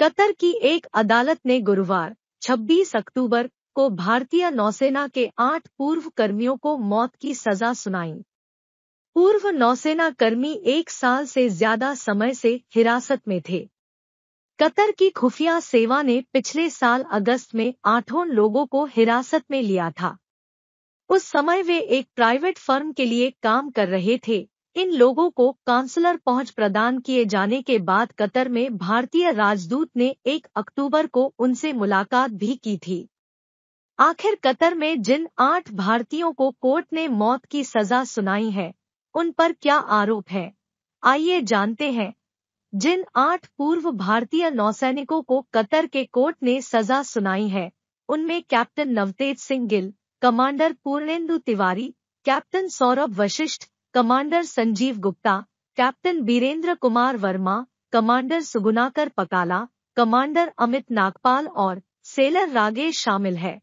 Qatar की एक अदालत ने गुरुवार 26 अक्टूबर को भारतीय नौसेना के आठ पूर्व कर्मियों को मौत की सजा सुनाई पूर्व नौसेना कर्मी एक साल से ज्यादा समय से हिरासत में थे कतर की खुफिया सेवा ने पिछले साल अगस्त में आठों लोगों को हिरासत में लिया था उस समय वे एक प्राइवेट फर्म के लिए काम कर रहे थे इन लोगों को काउंसलर पहुंच प्रदान किए जाने के बाद कतर में भारतीय राजदूत ने 1 अक्टूबर को उनसे मुलाकात भी की थी आखिर कतर में जिन आठ भारतीयों को कोर्ट ने मौत की सजा सुनाई है उन पर क्या आरोप है आइए जानते हैं जिन आठ पूर्व भारतीय नौसैनिकों को कतर के कोर्ट ने सजा सुनाई है उनमें captain Navtej Singh Gill commander Purnendu Tiwari captain Saurabh Vashisht commander Sanjeev Gupta captain Birendra Kumar Verma commander Sugunakar Pakala commander Amit Nagpal और सेलर रागेश शामिल है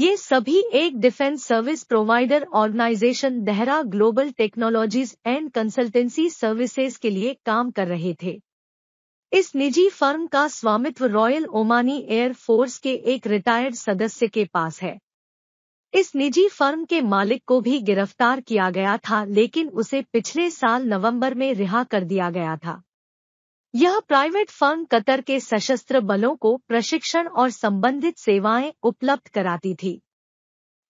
ये सभी एक defence service provider organisation Dahra global technologies and consultancy services के लिए काम कर रहे थे इस निजी फर्म का स्वामित्व रॉयल ओमानी एयर फोर्स के एक रिटायर्ड सदस्य के पास है इस निजी फर्म के मालिक को भी गिरफ्तार किया गया था लेकिन उसे पिछले साल नवंबर में रिहा कर दिया गया था यह प्राइवेट फर्म कतर के सशस्त्र बलों को प्रशिक्षण और संबंधित सेवाएं उपलब्ध कराती थी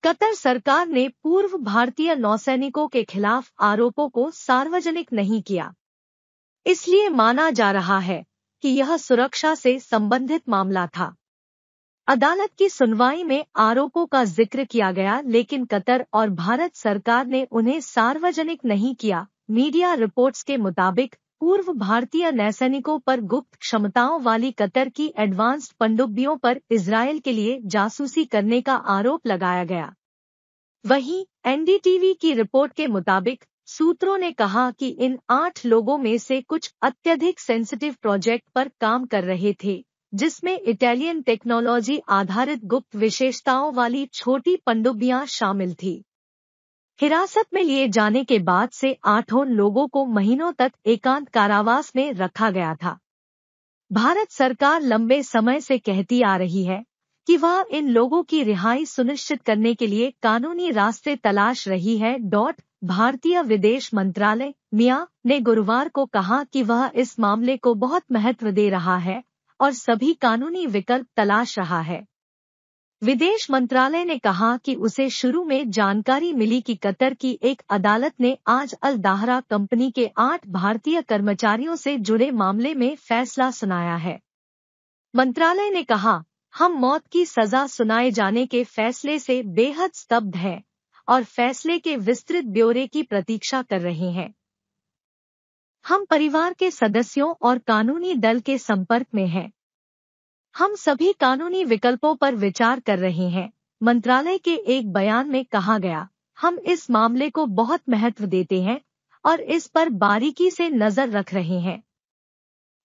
कतर सरकार ने पूर्व भारतीय नौसैनिकों के खिलाफ आरोपों को सार्वजनिक नहीं किया इसलिए माना जा रहा है कि यह सुरक्षा से संबंधित मामला था अदालत की सुनवाई में आरोपों का जिक्र किया गया लेकिन कतर और भारत सरकार ने उन्हें सार्वजनिक नहीं किया मीडिया रिपोर्ट्स के मुताबिक पूर्व भारतीय नैसैनिकों पर गुप्त क्षमताओं वाली कतर की एडवांस्ड पंडुब्बियों पर इसराइल के लिए जासूसी करने का आरोप लगाया गया वहीं एनडीटीवी की रिपोर्ट के मुताबिक सूत्रों ने कहा कि इन आठ लोगों में से कुछ अत्यधिक सेंसिटिव प्रोजेक्ट पर काम कर रहे थे जिसमें इटालियन टेक्नोलॉजी आधारित गुप्त विशेषताओं वाली छोटी पंडुबियां शामिल थी हिरासत में लिए जाने के बाद से आठों लोगों को महीनों तक एकांत कारावास में रखा गया था भारत सरकार लंबे समय से कहती आ रही है कि वह इन लोगों की रिहाई सुनिश्चित करने के लिए कानूनी रास्ते तलाश रही है डॉट भारतीय विदेश मंत्रालय मिया ने गुरुवार को कहा कि वह इस मामले को बहुत महत्व दे रहा है और सभी कानूनी विकल्प तलाश रहा है विदेश मंत्रालय ने कहा कि उसे शुरू में जानकारी मिली कि कतर की एक अदालत ने आज अल दाहरा कंपनी के आठ भारतीय कर्मचारियों से जुड़े मामले में फैसला सुनाया है मंत्रालय ने कहा हम मौत की सजा सुनाए जाने के फैसले से बेहद स्तब्ध हैं और फैसले के विस्तृत ब्यौरे की प्रतीक्षा कर रहे हैं हम परिवार के सदस्यों और कानूनी दल के संपर्क में हैं हम सभी कानूनी विकल्पों पर विचार कर रहे हैं मंत्रालय के एक बयान में कहा गया हम इस मामले को बहुत महत्व देते हैं और इस पर बारीकी से नजर रख रहे हैं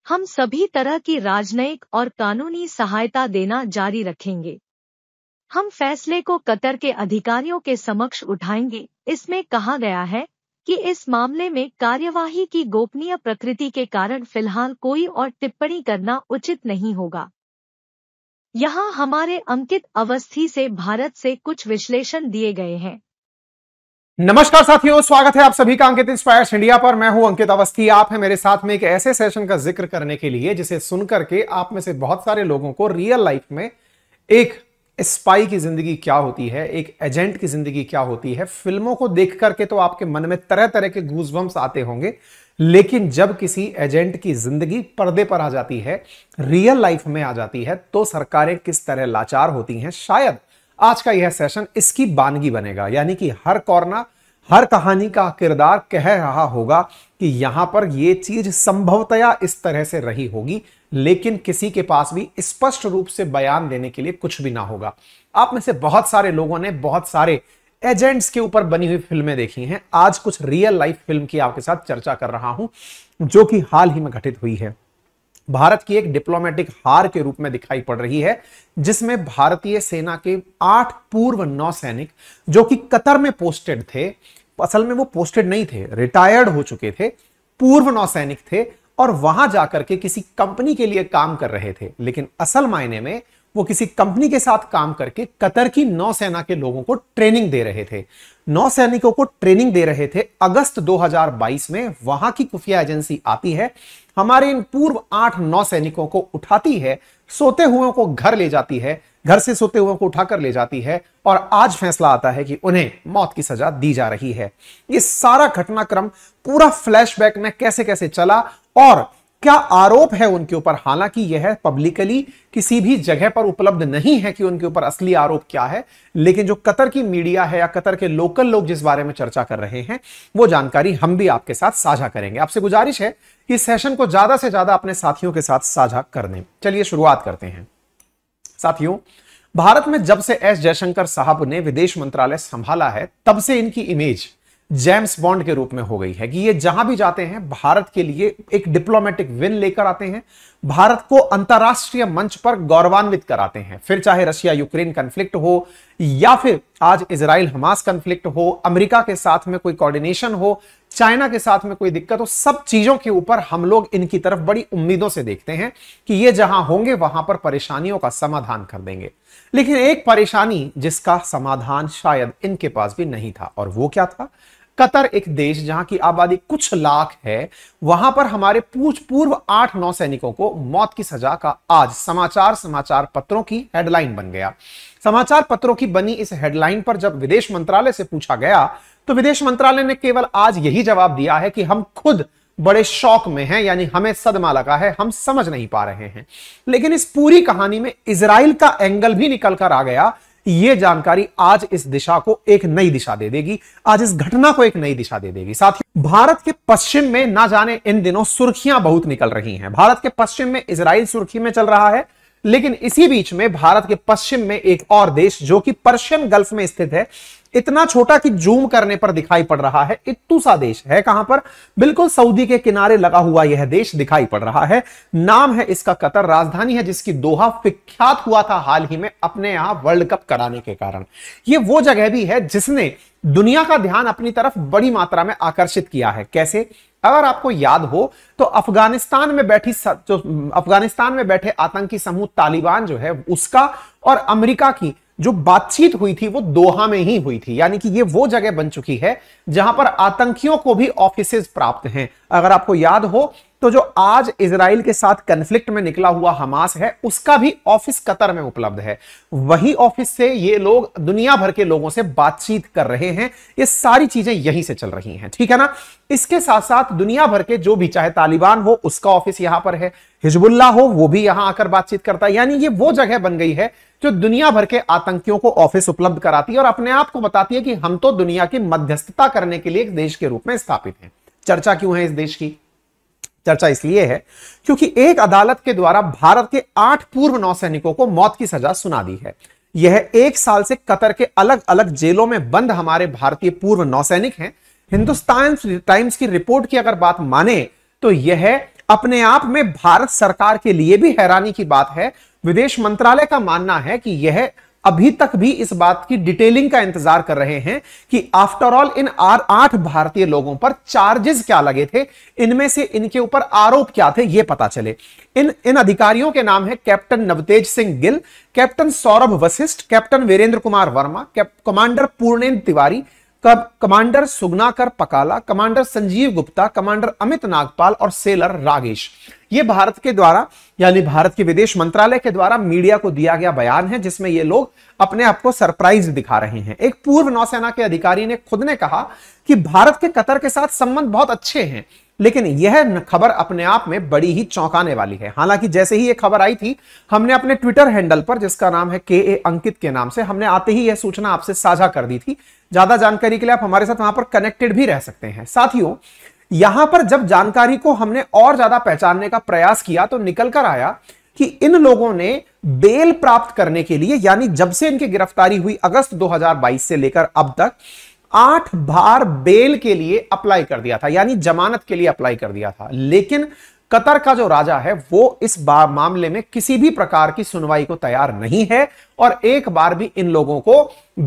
हम सभी तरह की राजनयिक और कानूनी सहायता देना जारी रखेंगे हम फैसले को कतर के अधिकारियों के समक्ष उठाएंगे इसमें कहा गया है कि इस मामले में कार्यवाही की गोपनीय प्रकृति के कारण फिलहाल कोई और टिप्पणी करना उचित नहीं होगा यहां हमारे अंकित अवस्थी से भारत से कुछ विश्लेषण दिए गए हैं नमस्कार साथियों स्वागत है आप सभी का अंकित इंस्पायर्स इंडिया पर मैं हूं अंकित अवस्थी आप हैं मेरे साथ में एक ऐसे सेशन का जिक्र करने के लिए जिसे सुनकर के आप में से बहुत सारे लोगों को रियल लाइफ में एक स्पाई की जिंदगी क्या होती है एक एजेंट की जिंदगी क्या होती है फिल्मों को देख करके तो आपके मन में तरह तरह के गूजबम्स आते होंगे लेकिन जब किसी एजेंट की जिंदगी पर्दे पर आ जाती है रियल लाइफ में आ जाती है तो सरकारें किस तरह लाचार होती हैं शायद आज का यह सेशन इसकी बानगी बनेगा यानी कि हर कॉर्नर हर कहानी का किरदार कह रहा होगा कि यहां पर यह चीज संभवतया इस तरह से रही होगी लेकिन किसी के पास भी स्पष्ट रूप से बयान देने के लिए कुछ भी ना होगा आप में से बहुत सारे लोगों ने बहुत सारे एजेंट्स के ऊपर बनी हुई फिल्में देखी हैं आज कुछ रियल लाइफ फिल्म की आपके साथ चर्चा कर रहा हूं जो कि हाल ही में घटित हुई है भारत की एक डिप्लोमेटिक हार के रूप में दिखाई पड़ रही है जिसमें भारतीय सेना के आठ पूर्व नौ सैनिक जो कि कतर में पोस्टेड थे असल में वो पोस्टेड नहीं थे रिटायर्ड हो चुके थे पूर्व नौसैनिक थे और वहां जाकर के किसी कंपनी के लिए काम कर रहे थे लेकिन असल मायने में वो किसी कंपनी के साथ काम करके कतर की नौसेना के लोगों को ट्रेनिंग दे रहे थे नौ सैनिकों को ट्रेनिंग दे रहे थे अगस्त 2022 में वहां की खुफिया एजेंसी आती है हमारे इन पूर्व आठ नौ सैनिकों को उठाती है सोते हुए को घर ले जाती है घर से सोते हुए को उठाकर ले जाती है और आज फैसला आता है कि उन्हें मौत की सजा दी जा रही है ये सारा घटनाक्रम पूरा फ्लैशबैक में कैसे कैसे चला और क्या आरोप है उनके ऊपर हालांकि यह पब्लिकली किसी भी जगह पर उपलब्ध नहीं है कि उनके ऊपर असली आरोप क्या है लेकिन जो कतर की मीडिया है या कतर के लोकल लोग जिस बारे में चर्चा कर रहे हैं वो जानकारी हम भी आपके साथ साझा करेंगे आपसे गुजारिश है कि इस सेशन को ज्यादा से ज्यादा अपने साथियों के साथ साझा कर दें चलिए शुरुआत करते हैं साथियों भारत में जब से एस जयशंकर साहब ने विदेश मंत्रालय संभाला है तब से इनकी इमेज जेम्स बॉन्ड के रूप में हो गई है कि ये जहां भी जाते हैं भारत के लिए एक डिप्लोमेटिक विन लेकर आते हैं भारत को अंतर्राष्ट्रीय मंच पर गौरवान्वित कराते हैं फिर चाहे रशिया यूक्रेन कंफ्लिक्ट हो या फिर आज इसराइल हमास कंफ्लिक्ट हो अमेरिका के साथ में कोई कोऑर्डिनेशन हो चाइना के साथ में कोई दिक्कत हो सब चीजों के ऊपर हम लोग इनकी तरफ बड़ी उम्मीदों से देखते हैं कि ये जहां होंगे वहां पर परेशानियों का समाधान कर देंगे लेकिन एक परेशानी जिसका समाधान शायद इनके पास भी नहीं था और वो क्या था कतर एक देश जहां की आबादी कुछ लाख है वहां पर हमारे पूछ पूर्व आठ नौ सैनिकों को मौत की सजा का आज समाचार समाचार पत्रों की हेडलाइन बन गया समाचार पत्रों की बनी इस हेडलाइन पर जब विदेश मंत्रालय से पूछा गया तो विदेश मंत्रालय ने केवल आज यही जवाब दिया है कि हम खुद बड़े शौक में हैं यानी हमें सदमा लगा है हम समझ नहीं पा रहे हैं लेकिन इस पूरी कहानी में इसराइल का एंगल भी निकल कर आ गया ये जानकारी आज इस दिशा को एक नई दिशा दे देगी आज इस घटना को एक नई दिशा दे देगी साथ ही भारत के पश्चिम में ना जाने इन दिनों सुर्खियां बहुत निकल रही हैं भारत के पश्चिम में इसराइल सुर्खी में चल रहा है लेकिन इसी बीच में भारत के पश्चिम में एक और देश जो कि पर्शियन गल्फ में स्थित है इतना छोटा कि जूम करने पर दिखाई पड़ रहा है इतू सा देश है कहां पर बिल्कुल सऊदी के किनारे लगा हुआ यह देश दिखाई पड़ रहा है नाम है इसका कतर राजधानी है जिसकी दोहा विख्यात हुआ था हाल ही में अपने यहां वर्ल्ड कप कराने के कारण यह वो जगह भी है जिसने दुनिया का ध्यान अपनी तरफ बड़ी मात्रा में आकर्षित किया है कैसे अगर आपको याद हो तो अफगानिस्तान में बैठी जो अफगानिस्तान में बैठे आतंकी समूह तालिबान जो है उसका और अमेरिका की जो बातचीत हुई थी वो दोहा में ही हुई थी यानी कि ये वो जगह बन चुकी है जहां पर आतंकियों को भी ऑफिस प्राप्त हैं अगर आपको याद हो तो जो आज इसराइल के साथ कंफ्लिक्ट में निकला हुआ हमास है उसका भी ऑफिस कतर में उपलब्ध है वही ऑफिस से ये लोग दुनिया भर के लोगों से बातचीत कर रहे हैं ये सारी चीजें यहीं से चल रही हैं ठीक है ना इसके साथ साथ दुनिया भर के जो भी चाहे तालिबान हो उसका ऑफिस यहां पर है हिजबुल्ला हो वो भी यहां आकर बातचीत करता है यानी ये वो जगह बन गई है जो दुनिया भर के आतंकियों को ऑफिस उपलब्ध कराती है और अपने आप को बताती है कि हम तो दुनिया की मध्यस्थता करने के लिए एक देश के रूप में स्थापित हैं चर्चा क्यों है इस देश की चर्चा इसलिए है क्योंकि एक अदालत के द्वारा भारत के आठ पूर्व नौसैनिकों को मौत की सजा सुना दी है यह एक साल से कतर के अलग अलग जेलों में बंद हमारे भारतीय पूर्व नौसैनिक हैं हिंदुस्तान टाइम्स की रिपोर्ट की अगर बात माने तो यह अपने आप में भारत सरकार के लिए भी हैरानी की बात है विदेश मंत्रालय का मानना है कि यह अभी तक भी इस बात की डिटेलिंग का इंतजार कर रहे हैं कि आफ्टर ऑल इन आर आठ भारतीय लोगों पर चार्जेस क्या लगे थे इनमें से इनके ऊपर आरोप क्या थे यह पता चले इन इन अधिकारियों के नाम है captain Navtej Singh Gill captain Saurabh Vashisht captain Virendra Kumar Verma commander Purnendra Tiwari commander Sugnakar Pakala commander Sanjeev Gupta commander Amit Nagpal और सेलर रागेश ये भारत के द्वारा यानी भारत के विदेश मंत्रालय के द्वारा मीडिया को दिया गया बयान है जिसमें ये लोग अपने आप को सरप्राइज दिखा रहे हैं एक पूर्व नौसेना के अधिकारी ने खुद ने कहा कि भारत के कतर के साथ संबंध बहुत अच्छे हैं लेकिन यह खबर अपने आप में बड़ी ही चौंकाने वाली है हालांकि जैसे ही यह खबर आई थी हमने अपने ट्विटर हैंडल पर जिसका नाम है के ए अंकित के नाम से हमने आते ही यह सूचना आपसे साझा कर दी थी ज्यादा जानकारी के लिए आप हमारे साथ वहां पर कनेक्टेड भी रह सकते हैं साथियों यहां पर जब जानकारी को हमने और ज्यादा पहचानने का प्रयास किया तो निकल कर आया कि इन लोगों ने बेल प्राप्त करने के लिए यानी जब से इनकी गिरफ्तारी हुई अगस्त 2022 से लेकर अब तक आठ बार बेल के लिए अप्लाई कर दिया था यानी जमानत के लिए अप्लाई कर दिया था लेकिन कतर का जो राजा है वो इस बार मामले में किसी भी प्रकार की सुनवाई को तैयार नहीं है और एक बार भी इन लोगों को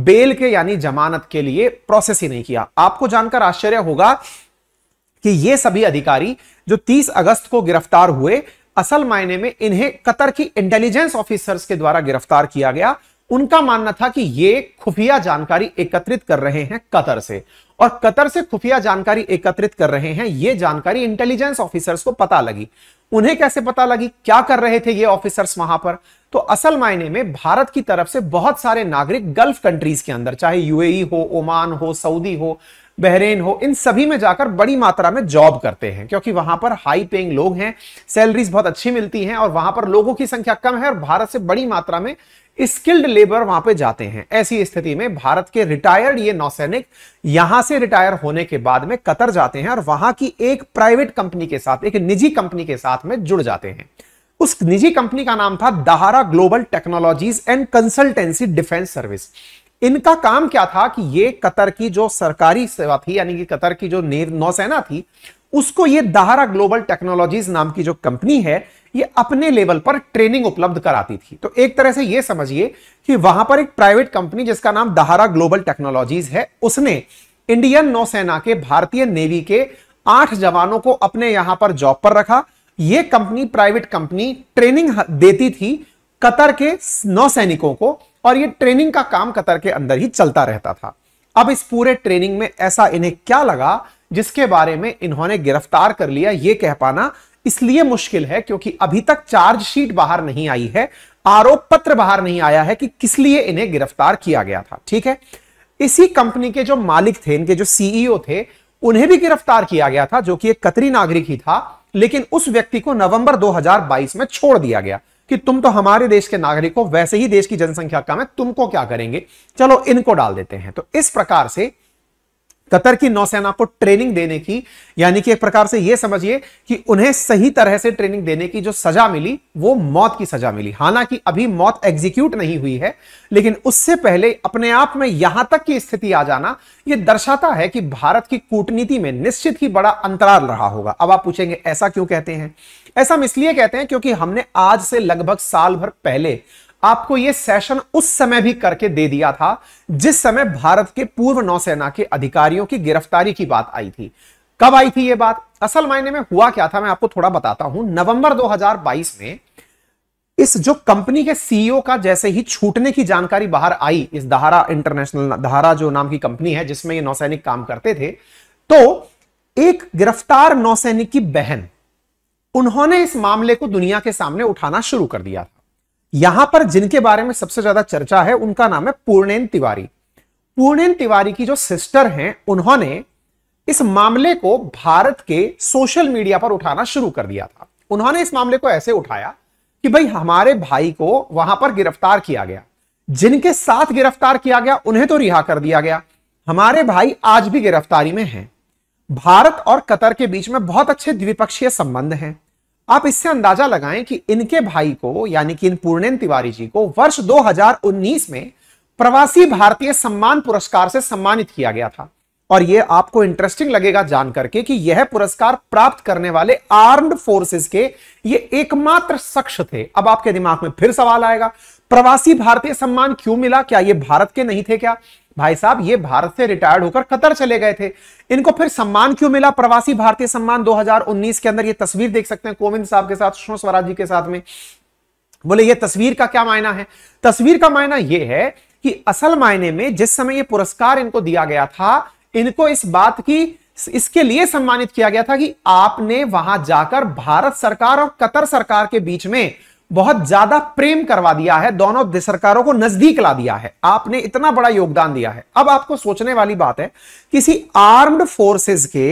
बेल के यानी जमानत के लिए प्रोसेस ही नहीं किया आपको जानकर आश्चर्य होगा कि ये सभी अधिकारी जो 30 अगस्त को गिरफ्तार हुए असल मायने में इन्हें कतर की इंटेलिजेंस ऑफिसर्स के द्वारा गिरफ्तार किया गया उनका मानना था कि ये खुफिया जानकारी एकत्रित कर रहे हैं कतर से और कतर से खुफिया जानकारी एकत्रित कर रहे हैं ये जानकारी इंटेलिजेंस ऑफिसर्स को पता लगी उन्हें कैसे पता लगी क्या कर रहे थे ये ऑफिसर्स वहां पर तो असल मायने में भारत की तरफ से बहुत सारे नागरिक गल्फ कंट्रीज के अंदर चाहे यूएई e हो ओमान हो सऊदी हो बहरेन हो इन सभी में जाकर बड़ी मात्रा में जॉब करते हैं क्योंकि वहां पर हाई पेइंग लोग हैं सैलरीज बहुत अच्छी मिलती हैं और वहां पर लोगों की संख्या कम है और भारत से बड़ी मात्रा में स्किल्ड लेबर वहां पे जाते हैं ऐसी स्थिति में भारत के रिटायर्ड ये नौसैनिक यहां से रिटायर होने के बाद में कतर जाते हैं और वहां की एक प्राइवेट कंपनी के साथ एक निजी कंपनी के साथ में जुड़ जाते हैं उस निजी कंपनी का नाम था Dahra global technologies and consultancy defence service इनका काम क्या था कि ये कतर की जो सरकारी सेवा थी यानी कि कतर की जो नौसेना थी उसको ये दहारा ग्लोबल टेक्नोलॉजीज नाम की जो कंपनी है ये अपने लेवल पर ट्रेनिंग उपलब्ध कराती थी तो एक तरह से ये समझिए कि वहां पर एक प्राइवेट कंपनी जिसका नाम दहारा ग्लोबल टेक्नोलॉजीज है उसने इंडियन नौसेना के भारतीय नेवी के आठ जवानों को अपने यहां पर जॉब पर रखा यह कंपनी प्राइवेट कंपनी ट्रेनिंग देती थी कतर के नौसैनिकों को और ये ट्रेनिंग का काम कतर के अंदर ही चलता रहता था अब इस पूरे ट्रेनिंग में ऐसा इन्हें क्या लगा जिसके बारे में इन्होंने गिरफ्तार कर लिया ये कह पाना इसलिए मुश्किल है क्योंकि अभी तक चार्जशीट बाहर नहीं आई है आरोप पत्र बाहर नहीं आया है कि किस लिए इन्हें गिरफ्तार किया गया था ठीक है इसी कंपनी के जो मालिक थे इनके जो सीईओ e थे उन्हें भी गिरफ्तार किया गया था जो कि एक कतरी नागरिक ही था लेकिन उस व्यक्ति को नवंबर 2022 में छोड़ दिया गया कि तुम तो हमारे देश के नागरिक हो वैसे ही देश की जनसंख्या कम है तुमको क्या करेंगे चलो इनको डाल देते हैं तो इस प्रकार से कतर की नौसेना को ट्रेनिंग देने की यानी कि एक प्रकार से यह समझिए कि उन्हें सही तरह से ट्रेनिंग देने की जो सजा मिली वो मौत की सजा मिली हालांकि अभी मौत एग्जीक्यूट नहीं हुई है लेकिन उससे पहले अपने आप में यहां तक की स्थिति आ जाना यह दर्शाता है कि भारत की कूटनीति में निश्चित ही बड़ा अंतराल रहा होगा अब आप पूछेंगे ऐसा क्यों कहते हैं ऐसा हम इसलिए कहते हैं क्योंकि हमने आज से लगभग साल भर पहले आपको यह सेशन उस समय भी करके दे दिया था जिस समय भारत के पूर्व नौसेना के अधिकारियों की गिरफ्तारी की बात आई थी कब आई थी यह बात असल मायने में हुआ क्या था मैं आपको थोड़ा बताता हूं नवंबर 2022 में इस जो कंपनी के सीईओ e का जैसे ही छूटने की जानकारी बाहर आई इस दहारा इंटरनेशनल दहारा जो नाम की कंपनी है जिसमें ये नौसैनिक काम करते थे तो एक गिरफ्तार नौसैनिक की बहन उन्होंने इस मामले को दुनिया के सामने उठाना शुरू कर दिया था यहां पर जिनके बारे में सबसे ज्यादा चर्चा है उनका नाम है पूर्णेन तिवारी पूर्णेन तिवारी की जो सिस्टर हैं उन्होंने इस मामले को भारत के सोशल मीडिया पर उठाना शुरू कर दिया था उन्होंने इस मामले को ऐसे उठाया कि भाई हमारे भाई को वहां पर गिरफ्तार किया गया जिनके साथ गिरफ्तार किया गया उन्हें तो रिहा कर दिया गया हमारे भाई आज भी गिरफ्तारी में हैं भारत और कतर के बीच में बहुत अच्छे द्विपक्षीय संबंध हैं आप इससे अंदाजा लगाएं कि इनके भाई को यानी कि इन पूर्णेन तिवारी जी को वर्ष 2019 में प्रवासी भारतीय सम्मान पुरस्कार से सम्मानित किया गया था और यह आपको इंटरेस्टिंग लगेगा जानकर के कि यह पुरस्कार प्राप्त करने वाले आर्म्ड फोर्सेस के ये एकमात्र शख्स थे अब आपके दिमाग में फिर सवाल आएगा प्रवासी भारतीय सम्मान क्यों मिला क्या ये भारत के नहीं थे क्या भाई साहब ये भारत से रिटायर्ड होकर कतर चले गए थे इनको फिर सम्मान क्यों मिला प्रवासी भारतीय सम्मान 2019 के अंदर ये तस्वीर देख सकते हैं कोविंद साहब के साथ सुषमा स्वराज जी के साथ में बोले ये तस्वीर का क्या मायना है तस्वीर का मायना यह है कि असल मायने में जिस समय ये पुरस्कार इनको दिया गया था इनको इस बात की इसके लिए सम्मानित किया गया था कि आपने वहां जाकर भारत सरकार और कतर सरकार के बीच में बहुत ज्यादा प्रेम करवा दिया है दोनों सरकारों को नजदीक ला दिया है आपने इतना बड़ा योगदान दिया है अब आपको सोचने वाली बात है किसी आर्म्ड फोर्सेस के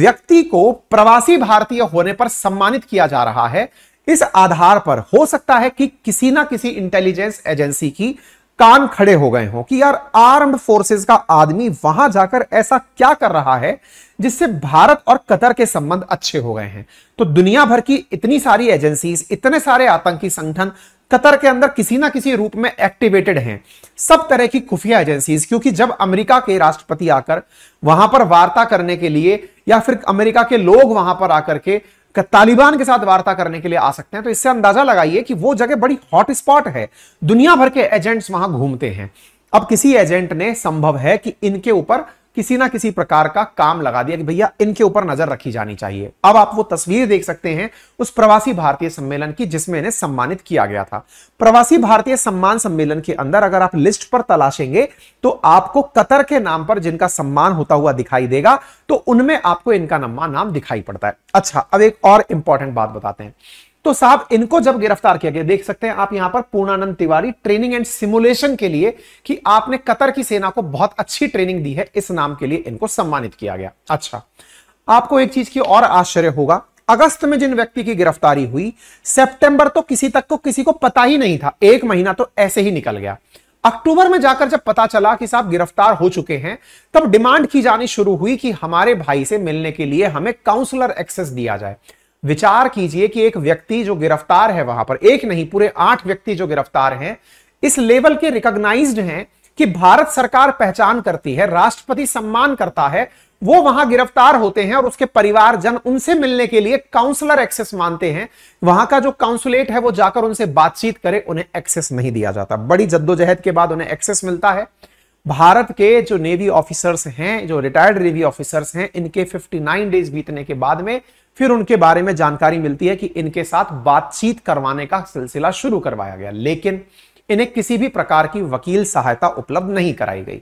व्यक्ति को प्रवासी भारतीय होने पर सम्मानित किया जा रहा है इस आधार पर हो सकता है कि किसी ना किसी इंटेलिजेंस एजेंसी की कान खड़े हो गए हों कि यार आर्म्ड फोर्सेस का आदमी वहां जाकर ऐसा क्या कर रहा है जिससे भारत और कतर के संबंध अच्छे हो गए हैं तो दुनिया भर की इतनी सारी एजेंसीज इतने सारे आतंकी संगठन कतर के अंदर किसी ना किसी रूप में एक्टिवेटेड हैं सब तरह की खुफिया एजेंसीज क्योंकि जब अमेरिका के राष्ट्रपति आकर वहां पर वार्ता करने के लिए या फिर अमेरिका के लोग वहां पर आकर के तालिबान के साथ वार्ता करने के लिए आ सकते हैं तो इससे अंदाजा लगाइए कि वो जगह बड़ी हॉटस्पॉट है दुनिया भर के एजेंट्स वहां घूमते हैं अब किसी एजेंट ने संभव है कि इनके ऊपर किसी ना किसी प्रकार का काम लगा दिया कि भैया इनके ऊपर नजर रखी जानी चाहिए अब आप वो तस्वीर देख सकते हैं उस प्रवासी भारतीय सम्मेलन की जिसमें इन्हें सम्मानित किया गया था प्रवासी भारतीय सम्मान सम्मेलन के अंदर अगर आप लिस्ट पर तलाशेंगे तो आपको कतर के नाम पर जिनका सम्मान होता हुआ दिखाई देगा तो उनमें आपको इनका नाम दिखाई पड़ता है अच्छा अब एक और इंपॉर्टेंट बात बताते हैं तो साहब इनको जब गिरफ्तार किया गया देख सकते हैं आप यहां पर Purnanand Tiwari training and simulation के लिए कि आपने कतर की सेना को बहुत अच्छी ट्रेनिंग दी है इस नाम के लिए इनको सम्मानित किया गया अच्छा आपको एक चीज की और आश्चर्य होगा अगस्त में जिन व्यक्ति की गिरफ्तारी हुई सेप्टेंबर तो किसी तक को तो किसी को पता ही नहीं था एक महीना तो ऐसे ही निकल गया अक्टूबर में जाकर जब पता चला कि साहब गिरफ्तार हो चुके हैं तब डिमांड की जानी शुरू हुई कि हमारे भाई से मिलने के लिए हमें काउंसलर एक्सेस दिया जाए विचार कीजिए कि एक व्यक्ति जो गिरफ्तार है वहां पर एक नहीं पूरे आठ व्यक्ति जो गिरफ्तार हैं इस लेवल के रिकॉग्नाइज्ड हैं कि भारत सरकार पहचान करती है राष्ट्रपति सम्मान करता है वो वहां गिरफ्तार होते हैं और उसके परिवार जन उनसे मिलने के लिए काउंसलर एक्सेस मानते हैं वहां का जो काउंसुलेट है वो जाकर उनसे बातचीत करे उन्हें एक्सेस नहीं दिया जाता बड़ी जद्दोजहद के बाद उन्हें एक्सेस मिलता है भारत के जो नेवी ऑफिसर्स हैं जो रिटायर्ड नेवी ऑफिसर्स हैं इनके 59 डेज बीतने के बाद में फिर उनके बारे में जानकारी मिलती है कि इनके साथ बातचीत करवाने का सिलसिला शुरू करवाया गया लेकिन इन्हें किसी भी प्रकार की वकील सहायता उपलब्ध नहीं कराई गई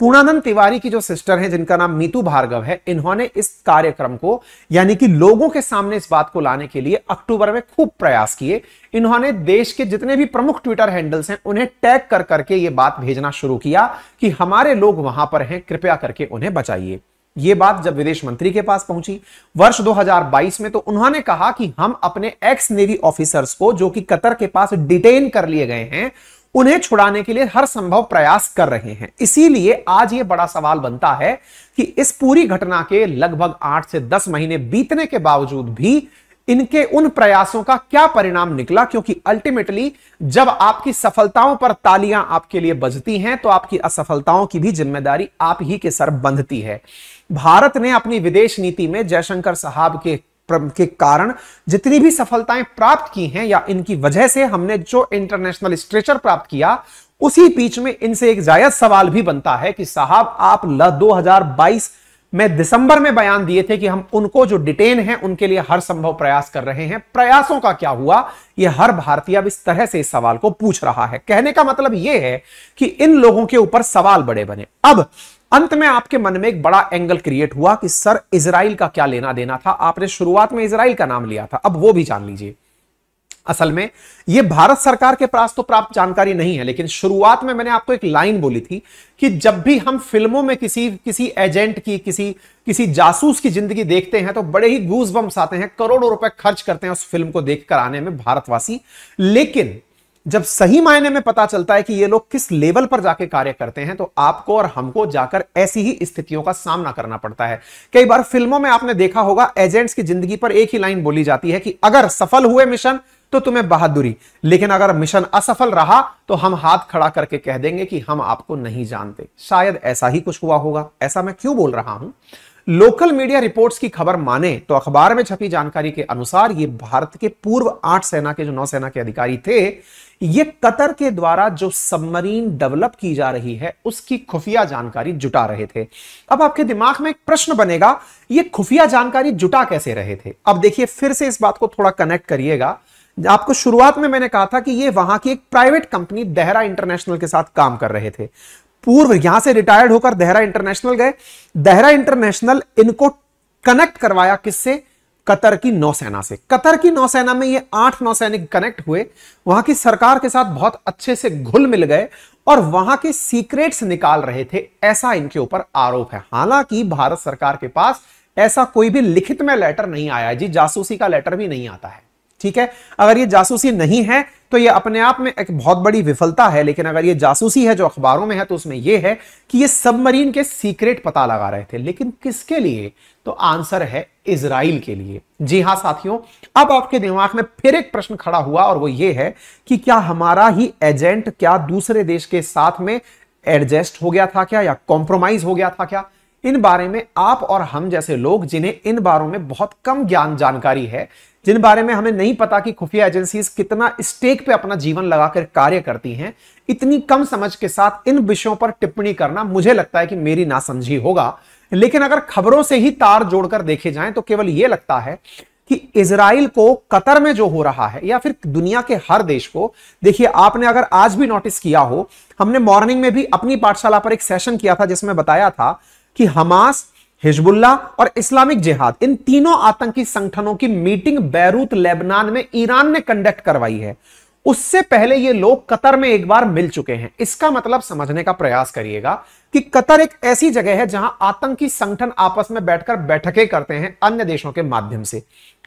पूर्णानंद तिवारी की जो सिस्टर हैं जिनका नाम मीतू भार्गव है इन्होंने इस कार्यक्रम को यानी कि लोगों के सामने इस बात को लाने के लिए अक्टूबर में खूब प्रयास किए इन्होंने देश के जितने भी प्रमुख ट्विटर हैंडल्स हैं उन्हें टैग कर करके ये बात भेजना शुरू किया कि हमारे लोग वहां पर हैं कृपया करके उन्हें बचाइए ये बात जब विदेश मंत्री के पास पहुंची वर्ष 2022 में तो उन्होंने कहा कि हम अपने एक्स नेवी ऑफिसर्स को जो कि कतर के पास डिटेन कर लिए गए हैं उन्हें छुड़ाने के लिए हर संभव प्रयास कर रहे हैं इसीलिए आज यह बड़ा सवाल बनता है कि इस पूरी घटना के लगभग आठ से दस महीने बीतने के बावजूद भी इनके उन प्रयासों का क्या परिणाम निकला क्योंकि अल्टीमेटली जब आपकी सफलताओं पर तालियां आपके लिए बजती हैं तो आपकी असफलताओं की भी जिम्मेदारी आप ही के सर बंधती है भारत ने अपनी विदेश नीति में जयशंकर साहब के के कारण जितनी भी सफलताएं प्राप्त की हैं या इनकी वजह से हमने जो इंटरनेशनल स्ट्रेचर प्राप्त किया उसी बीच में इनसे एक जायज सवाल भी बनता है कि साहब आप 2022 मैं दिसंबर में बयान दिए थे कि हम उनको जो डिटेन है उनके लिए हर संभव प्रयास कर रहे हैं प्रयासों का क्या हुआ यह हर भारतीय अब इस तरह से इस सवाल को पूछ रहा है कहने का मतलब यह है कि इन लोगों के ऊपर सवाल बड़े बने अब अंत में आपके मन में एक बड़ा एंगल क्रिएट हुआ कि सर इसराइल का क्या लेना देना था आपने शुरुआत में इसराइल का नाम लिया था अब वो भी जान लीजिए असल में यह भारत सरकार के पास तो प्राप्त जानकारी नहीं है लेकिन शुरुआत में मैंने आपको एक लाइन बोली थी कि जब भी हम फिल्मों में किसी किसी एजेंट की किसी किसी जासूस की जिंदगी देखते हैं तो बड़े ही गूज बम्स आते हैं करोड़ों रुपए खर्च करते हैं उस फिल्म को देखकर आने में भारतवासी लेकिन जब सही मायने में पता चलता है कि ये लोग किस लेवल पर जाके कार्य करते हैं तो आपको और हमको जाकर ऐसी ही स्थितियों का सामना करना पड़ता है कई बार फिल्मों में आपने देखा होगा एजेंट्स की जिंदगी पर एक ही लाइन बोली जाती है कि अगर सफल हुए मिशन तो तुम्हें बहादुरी लेकिन अगर मिशन असफल रहा तो हम हाथ खड़ा करके कह देंगे कि हम आपको नहीं जानते शायद ऐसा ही कुछ हुआ होगा ऐसा मैं क्यों बोल रहा हूं लोकल मीडिया रिपोर्ट्स की खबर माने तो अखबार में छपी जानकारी के अनुसार ये भारत के पूर्व आठ सेना के जो नौसेना के अधिकारी थे ये कतर के द्वारा जो सबमरीन डेवलप की जा रही है उसकी खुफिया जानकारी जुटा रहे थे अब आपके दिमाग में एक प्रश्न बनेगा ये खुफिया जानकारी जुटा कैसे रहे थे अब देखिए फिर से इस बात को थोड़ा कनेक्ट करिएगा आपको शुरुआत में मैंने कहा था कि ये वहां की एक प्राइवेट कंपनी देहरा इंटरनेशनल के साथ काम कर रहे थे पूर्व यहां से रिटायर्ड होकर देहरा इंटरनेशनल गए देहरा इंटरनेशनल इनको कनेक्ट करवाया किससे कतर की नौसेना से कतर की नौसेना में ये आठ नौसैनिक कनेक्ट हुए वहां की सरकार के साथ बहुत अच्छे से घुल मिल गए और वहां के सीक्रेट्स निकाल रहे थे ऐसा इनके ऊपर आरोप है हालांकि भारत सरकार के पास ऐसा कोई भी लिखित में लेटर नहीं आया जी जासूसी का लेटर भी नहीं आता है ठीक है अगर ये जासूसी नहीं है तो ये अपने आप में एक बहुत बड़ी विफलता है लेकिन अगर ये जासूसी है जो अखबारों में है तो उसमें ये है कि ये सबमरीन के सीक्रेट पता लगा रहे थे लेकिन किसके लिए तो आंसर है इसराइल के लिए जी हां साथियों अब आपके दिमाग में फिर एक प्रश्न खड़ा हुआ और वो ये है कि क्या हमारा ही एजेंट क्या दूसरे देश के साथ में एडजस्ट हो गया था क्या या कॉम्प्रोमाइज हो गया था क्या इन बारे में आप और हम जैसे लोग जिन्हें इन बारों में बहुत कम ज्ञान जानकारी है जिन बारे में हमें नहीं पता कि खुफिया एजेंसीज कितना स्टेक पे अपना जीवन लगाकर कार्य करती हैं इतनी कम समझ के साथ इन विषयों पर टिप्पणी करना मुझे लगता है कि मेरी नासमझी होगा लेकिन अगर खबरों से ही तार जोड़कर देखे जाए तो केवल यह लगता है कि इसराइल को कतर में जो हो रहा है या फिर दुनिया के हर देश को देखिए आपने अगर आज भी नोटिस किया हो हमने मॉर्निंग में भी अपनी पाठशाला पर एक सेशन किया था जिसमें बताया था कि हमास हिजबुल्ला और इस्लामिक जिहाद इन तीनों आतंकी संगठनों की मीटिंग बैरूत लेबनान में ईरान ने कंडक्ट करवाई है उससे पहले ये लोग कतर में एक बार मिल चुके हैं इसका मतलब समझने का प्रयास करिएगा कि कतर एक ऐसी जगह है जहां आतंकी संगठन आपस में बैठकर बैठकें करते हैं अन्य देशों के माध्यम से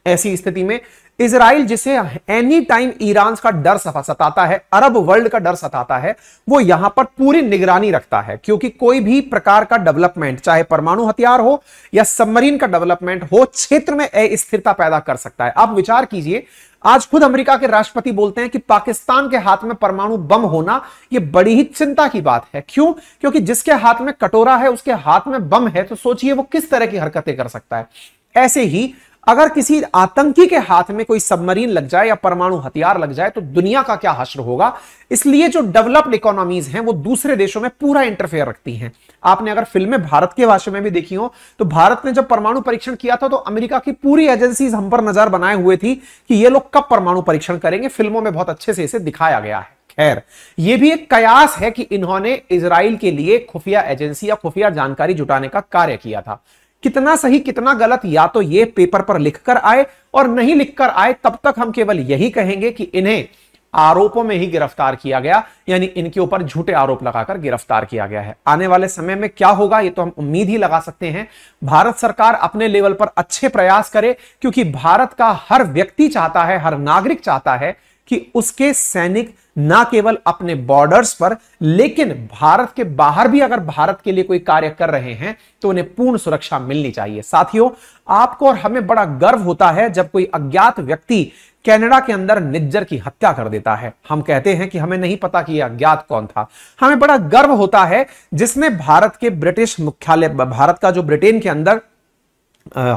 ऐसी स्थिति में इसराइल जिसे एनी टाइम ईरान का डर सताता है अरब वर्ल्ड का डर सताता है वो यहां पर पूरी निगरानी रखता है क्योंकि कोई भी प्रकार का डेवलपमेंट चाहे परमाणु हथियार हो या सबमरीन का डेवलपमेंट हो क्षेत्र में अस्थिरता पैदा कर सकता है आप विचार कीजिए आज खुद अमेरिका के राष्ट्रपति बोलते हैं कि पाकिस्तान के हाथ में परमाणु बम होना यह बड़ी ही चिंता की बात है क्यों क्योंकि जिसके हाथ में कटोरा है उसके हाथ में बम है तो सोचिए वो किस तरह की हरकतें कर सकता है ऐसे ही अगर किसी आतंकी के हाथ में कोई सबमरीन लग जाए या परमाणु हथियार लग जाए तो दुनिया का क्या हश्र होगा इसलिए जो डेवलप्ड इकोनॉमीज हैं वो दूसरे देशों में पूरा इंटरफेयर रखती हैं आपने अगर फिल्में भारत के भाषा में भी देखी हो तो भारत ने जब परमाणु परीक्षण किया था तो अमेरिका की पूरी एजेंसी हम पर नजर बनाए हुए थी कि ये लोग कब परमाणु परीक्षण करेंगे फिल्मों में बहुत अच्छे से इसे दिखाया गया है खैर यह भी एक कयास है कि इन्होंने इसराइल के लिए खुफिया एजेंसी या खुफिया जानकारी जुटाने का कार्य किया था कितना सही कितना गलत या तो ये पेपर पर लिखकर आए और नहीं लिखकर आए तब तक हम केवल यही कहेंगे कि इन्हें आरोपों में ही गिरफ्तार किया गया यानी इनके ऊपर झूठे आरोप लगाकर गिरफ्तार किया गया है आने वाले समय में क्या होगा ये तो हम उम्मीद ही लगा सकते हैं भारत सरकार अपने लेवल पर अच्छे प्रयास करे क्योंकि भारत का हर व्यक्ति चाहता है हर नागरिक चाहता है कि उसके सैनिक ना केवल अपने बॉर्डर्स पर लेकिन भारत के बाहर भी अगर भारत के लिए कोई कार्य कर रहे हैं तो उन्हें पूर्ण सुरक्षा मिलनी चाहिए साथियों आपको और हमें बड़ा गर्व होता है जब कोई अज्ञात व्यक्ति कनाडा के अंदर निज्जर की हत्या कर देता है हम कहते हैं कि हमें नहीं पता कि यह अज्ञात कौन था हमें बड़ा गर्व होता है जिसने भारत के ब्रिटिश मुख्यालय भारत का जो ब्रिटेन के अंदर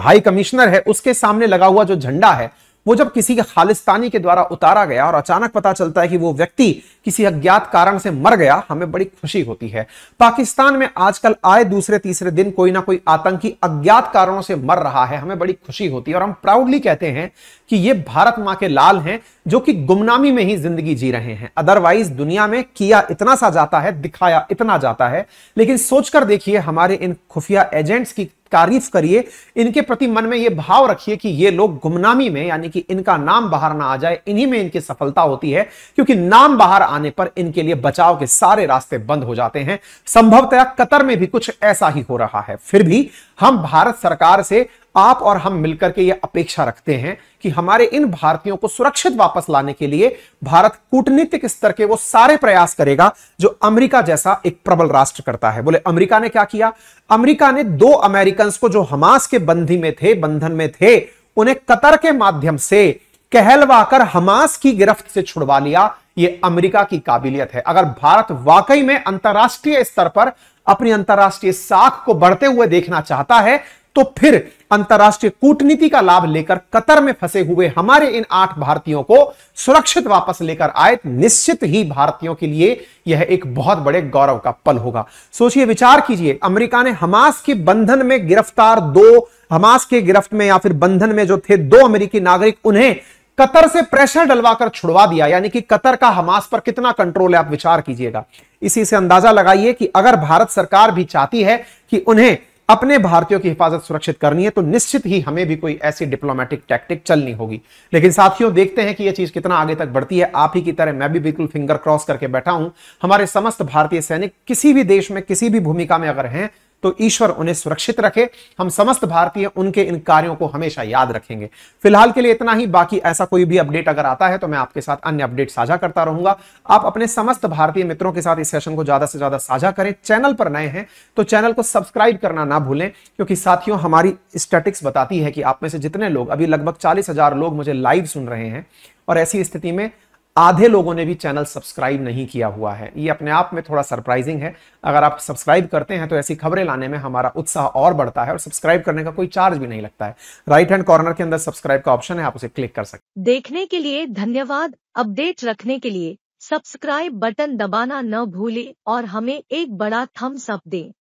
हाई कमिश्नर है उसके सामने लगा हुआ जो झंडा है वो जब किसी के खालिस्तानी के द्वारा उतारा गया और अचानक पता चलता है कि वो व्यक्ति किसी अज्ञात कारण से मर गया हमें बड़ी खुशी होती है पाकिस्तान में आजकल आए दूसरे तीसरे दिन कोई ना कोई आतंकी अज्ञात कारणों से मर रहा है हमें बड़ी खुशी होती है और हम प्राउडली कहते हैं कि ये भारत माँ के लाल हैं जो कि गुमनामी में ही जिंदगी जी रहे हैं अदरवाइज दुनिया में किया इतना सा जाता है दिखाया इतना जाता है लेकिन सोचकर देखिए हमारे इन खुफिया एजेंट्स की तारीफ करिए इनके प्रति मन में ये भाव रखिए कि ये लोग गुमनामी में यानी कि इनका नाम बाहर ना आ जाए इन्हीं में इनकी सफलता होती है क्योंकि नाम बाहर आने पर इनके लिए बचाव के सारे रास्ते बंद हो जाते हैं संभवतया कतर में भी कुछ ऐसा ही हो रहा है फिर भी हम भारत सरकार से आप और हम मिलकर के ये अपेक्षा रखते हैं कि हमारे इन भारतीयों को सुरक्षित वापस लाने के लिए भारत कूटनीतिक स्तर के वो सारे प्रयास करेगा जो अमेरिका जैसा एक प्रबल राष्ट्र करता है बोले अमेरिका ने क्या किया अमेरिका ने दो अमेरिकन को जो हमास के बंधी में थे बंधन में थे उन्हें कतर के माध्यम से कहलवाकर हमास की गिरफ्त से छुड़वा लिया यह अमेरिका की काबिलियत है अगर भारत वाकई में अंतरराष्ट्रीय स्तर पर अपनी अंतर्राष्ट्रीय साख को बढ़ते हुए देखना चाहता है तो फिर अंतर्राष्ट्रीय कूटनीति का लाभ लेकर कतर में फंसे हुए हमारे इन आठ भारतीयों को सुरक्षित वापस लेकर आए तो निश्चित ही भारतीयों के लिए यह एक बहुत बड़े गौरव का पल होगा सोचिए विचार कीजिए अमेरिका ने हमास के बंधन में गिरफ्तार दो हमास के गिरफ्त में या फिर बंधन में जो थे दो अमेरिकी नागरिक उन्हें कतर से प्रेशर डलवाकर छुड़वा दिया यानी कि कतर का हमास पर कितना कंट्रोल है आप विचार कीजिएगा इसी से अंदाजा लगाइए कि अगर भारत सरकार भी चाहती है कि उन्हें अपने भारतीयों की हिफाजत सुरक्षित करनी है तो निश्चित ही हमें भी कोई ऐसी डिप्लोमेटिक टैक्टिक चलनी होगी लेकिन साथियों देखते हैं कि यह चीज कितना आगे तक बढ़ती है आप ही की तरह मैं भी बिल्कुल फिंगर क्रॉस करके बैठा हूं हमारे समस्त भारतीय सैनिक किसी भी देश में किसी भी भूमिका में अगर हैं तो ईश्वर उन्हें सुरक्षित रखे हम समस्त भारतीय उनके इन कार्यों को हमेशा याद रखेंगे फिलहाल के लिए इतना ही बाकी ऐसा कोई भी अपडेट अगर आता है तो मैं आपके साथ अन्य अपडेट साझा करता रहूंगा आप अपने समस्त भारतीय मित्रों के साथ इस सेशन को ज्यादा से ज्यादा साझा करें चैनल पर नए हैं तो चैनल को सब्सक्राइब करना ना भूलें क्योंकि साथियों हमारी स्टेटिक्स बताती है कि आप में से जितने लोग अभी लगभग चालीस लोग मुझे लाइव सुन रहे हैं और ऐसी स्थिति में आधे लोगों ने भी चैनल सब्सक्राइब नहीं किया हुआ है ये अपने आप में थोड़ा सरप्राइजिंग है अगर आप सब्सक्राइब करते हैं तो ऐसी खबरें लाने में हमारा उत्साह और बढ़ता है और सब्सक्राइब करने का कोई चार्ज भी नहीं लगता है राइट हैंड कॉर्नर के अंदर सब्सक्राइब का ऑप्शन है आप उसे क्लिक कर सकते देखने के लिए धन्यवाद अपडेट रखने के लिए सब्सक्राइब बटन दबाना न भूले और हमें एक बड़ा थम्स अप दें